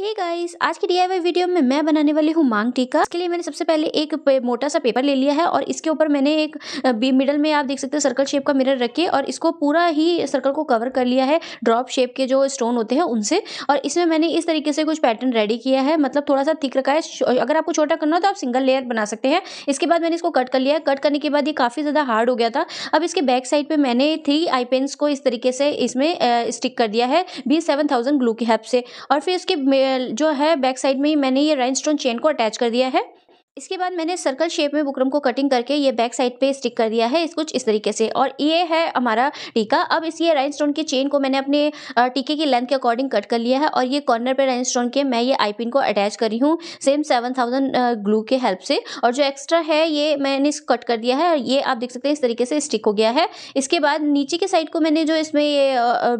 hey guys आज की D video में मैं बनाने वाली हूँ मांग टीका इसके लिए मैंने सबसे पहले एक मोटा सा पेपर ले लिया है और इसके ऊपर मैंने एक मिडल में आप देख सकते हो सर्कल शेप का मिरर रखे और इसको पूरा ही सर्कल को कवर कर लिया है ड्रॉप शेप के जो स्टोन होते हैं उनसे और इसमें मैंने इस तरीके से कुछ पैटर्न रेडी किया है मतलब थोड़ा सा थिक रखा है अगर आपको छोटा करना हो तो आप सिंगल लेयर बना सकते हैं इसके बाद मैंने इसको कट कर लिया है कट करने के बाद ये काफ़ी ज़्यादा हार्ड हो गया था अब इसके बैक साइड पर मैंने थ्री आई पेंस को इस तरीके से इसमें स्टिक कर दिया है बीस सेवन थाउजेंड ग्लू की हेप से और फिर इसके जो है बैक साइड में ही मैंने ये राइनस्टोन चेन को अटैच कर दिया है इसके बाद मैंने सर्कल शेप में बुकरम को कटिंग करके ये बैक साइड पे स्टिक कर दिया है इस कुछ इस तरीके से और ये है हमारा टीका अब इस ये राइन स्टोन की चेन को मैंने अपने टीके की लेंथ के अकॉर्डिंग कट कर लिया है और ये कॉर्नर पे राइन स्टोन के मैं ये आई पिन को अटैच कर रही हूँ सेम सेवन थाउजेंड ग्लू के हेल्प से और जो एक्स्ट्रा है ये मैंने इस कट कर दिया है और ये आप देख सकते हैं इस तरीके से स्टिक हो गया है इसके बाद नीचे के साइड को मैंने जो इसमें ये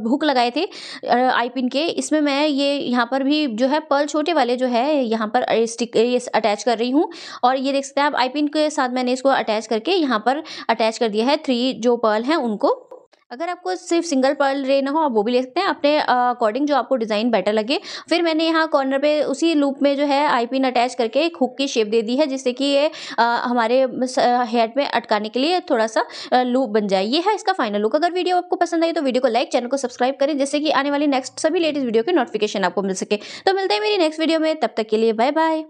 हुक लगाए थे आई पिन के इसमें मैं ये यहाँ पर भी जो है पर्ल छोटे वाले जो है यहाँ पर स्टिक अटैच कर रही हूँ और ये देख सकते हैं आप आई पिन के साथ मैंने इसको अटैच करके यहाँ पर अटैच कर दिया है थ्री जो पर्ल हैं उनको अगर आपको सिर्फ सिंगल पर्ल लेना हो आप वो भी ले सकते हैं अपने अकॉर्डिंग जो आपको डिज़ाइन बेटर लगे फिर मैंने यहाँ कॉर्नर पे उसी लूप में जो है आई पिन अटैच करके एक हुक की शेप दे दी है जिससे कि ये हमारे हेड में अटकाने के लिए थोड़ा सा लूप बन जाए ये है इसका फाइनल लुक अगर वीडियो आपको पसंद आई तो वीडियो को लाइक चैनल को सब्सक्राइब करें जिससे कि आने वाली नेक्स्ट सभी लेटेस्ट वीडियो की नोटिफिकेशन आपको मिल सके तो मिलते हैं मेरी नेक्स्ट वीडियो में तब तक के लिए बाय बाय